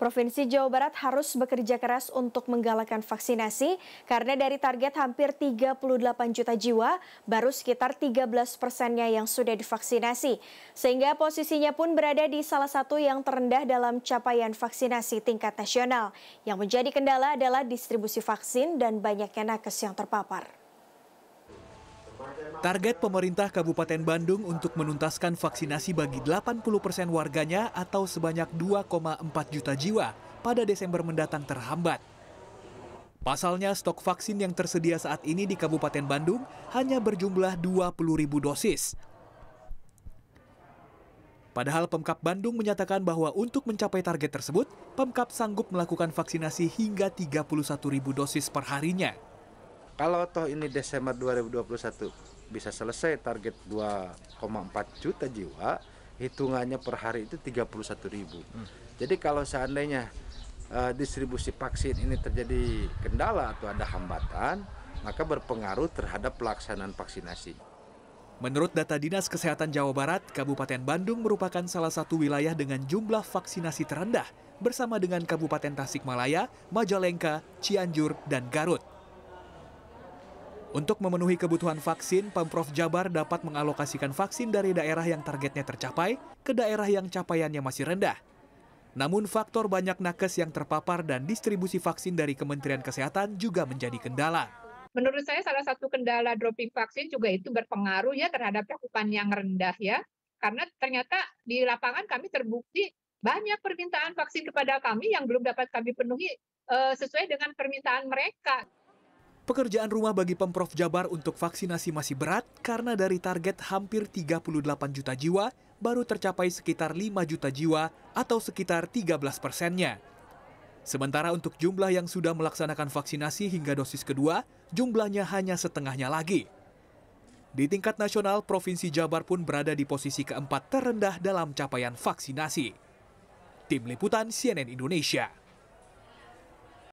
Provinsi Jawa Barat harus bekerja keras untuk menggalakkan vaksinasi karena dari target hampir 38 juta jiwa, baru sekitar 13 persennya yang sudah divaksinasi. Sehingga posisinya pun berada di salah satu yang terendah dalam capaian vaksinasi tingkat nasional. Yang menjadi kendala adalah distribusi vaksin dan banyaknya nakes yang terpapar. Target pemerintah Kabupaten Bandung untuk menuntaskan vaksinasi bagi 80 persen warganya atau sebanyak 2,4 juta jiwa pada Desember mendatang terhambat. Pasalnya, stok vaksin yang tersedia saat ini di Kabupaten Bandung hanya berjumlah 20 ribu dosis. Padahal Pemkap Bandung menyatakan bahwa untuk mencapai target tersebut, Pemkap sanggup melakukan vaksinasi hingga 31 ribu dosis perharinya. Kalau toh ini Desember 2021 bisa selesai target 2,4 juta jiwa, hitungannya per hari itu 31 ribu. Hmm. Jadi kalau seandainya uh, distribusi vaksin ini terjadi kendala atau ada hambatan, maka berpengaruh terhadap pelaksanaan vaksinasi. Menurut data Dinas Kesehatan Jawa Barat, Kabupaten Bandung merupakan salah satu wilayah dengan jumlah vaksinasi terendah bersama dengan Kabupaten Tasikmalaya, Majalengka, Cianjur, dan Garut. Untuk memenuhi kebutuhan vaksin, Pemprov Jabar dapat mengalokasikan vaksin dari daerah yang targetnya tercapai ke daerah yang capaiannya masih rendah. Namun faktor banyak nakes yang terpapar dan distribusi vaksin dari Kementerian Kesehatan juga menjadi kendala. Menurut saya salah satu kendala dropping vaksin juga itu berpengaruh ya terhadap cakupan yang rendah ya. Karena ternyata di lapangan kami terbukti banyak permintaan vaksin kepada kami yang belum dapat kami penuhi eh, sesuai dengan permintaan mereka. Pekerjaan rumah bagi Pemprov Jabar untuk vaksinasi masih berat karena dari target hampir 38 juta jiwa baru tercapai sekitar 5 juta jiwa atau sekitar 13 persennya. Sementara untuk jumlah yang sudah melaksanakan vaksinasi hingga dosis kedua, jumlahnya hanya setengahnya lagi. Di tingkat nasional, Provinsi Jabar pun berada di posisi keempat terendah dalam capaian vaksinasi. Tim Liputan CNN Indonesia